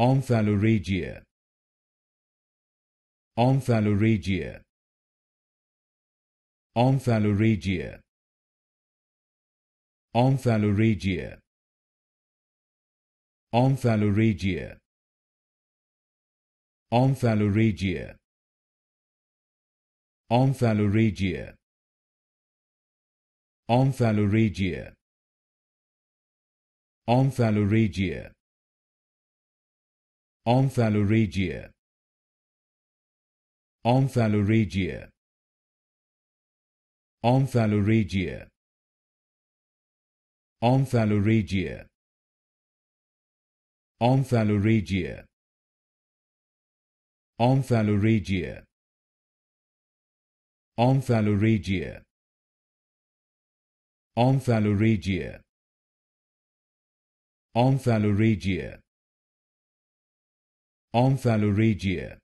Omphaloregia Omphaloregia Omphaloregia Omphaloregia Omphaloregia Omphaloregia Omphaloregia Omphaloregia Omphaloregia Omphaloregia Omphaloregia Omphaloregia Omphaloregia Omphaloregia Omphaloregia Omphaloregia Omphaloregia Omphaloregia Omphalorragia